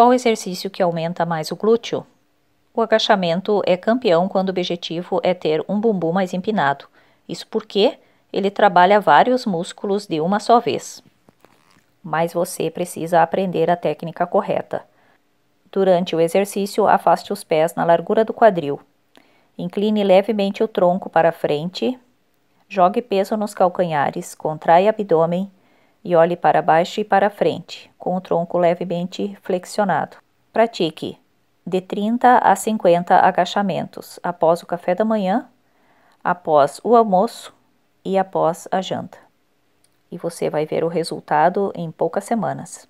Qual exercício que aumenta mais o glúteo? O agachamento é campeão quando o objetivo é ter um bumbum mais empinado. Isso porque ele trabalha vários músculos de uma só vez. Mas você precisa aprender a técnica correta. Durante o exercício, afaste os pés na largura do quadril. Incline levemente o tronco para frente. Jogue peso nos calcanhares, contrai abdômen e olhe para baixo e para frente, com o tronco levemente flexionado. Pratique de 30 a 50 agachamentos após o café da manhã, após o almoço e após a janta. E você vai ver o resultado em poucas semanas.